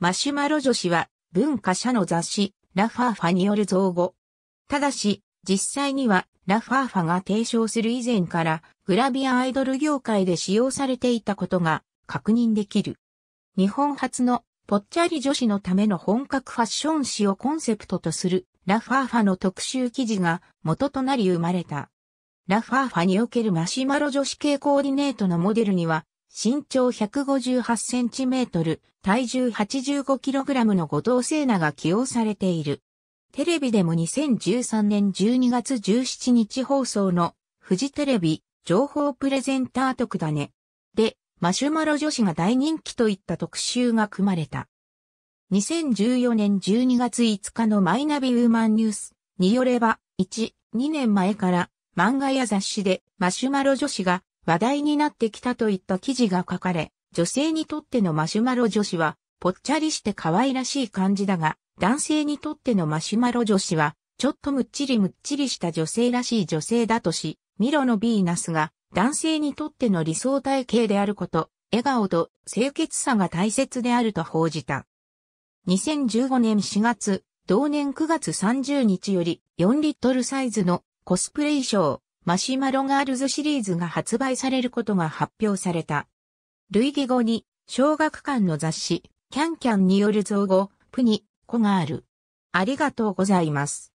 マシュマロ女子は文化社の雑誌ラファーファによる造語。ただし、実際にはラファーファが提唱する以前からグラビアアイドル業界で使用されていたことが確認できる。日本初のぽっちゃり女子のための本格ファッション誌をコンセプトとするラファーファの特集記事が元となり生まれた。ラファーファにおけるマシュマロ女子系コーディネートのモデルには身長158センチメートル、体重85キログラムの後藤聖奈が起用されている。テレビでも2013年12月17日放送のフジテレビ情報プレゼンター特だね。で、マシュマロ女子が大人気といった特集が組まれた。2014年12月5日のマイナビウーマンニュースによれば、1、2年前から漫画や雑誌でマシュマロ女子が話題になってきたといった記事が書かれ、女性にとってのマシュマロ女子は、ぽっちゃりして可愛らしい感じだが、男性にとってのマシュマロ女子は、ちょっとむっちりむっちりした女性らしい女性だとし、ミロのヴィーナスが男性にとっての理想体型であること、笑顔と清潔さが大切であると報じた。2015年4月、同年9月30日より4リットルサイズのコスプレ衣装、マシュマロガールズシリーズが発売されることが発表された。類義語に、小学館の雑誌、キャンキャンによる造語、プニ、コガール。ありがとうございます。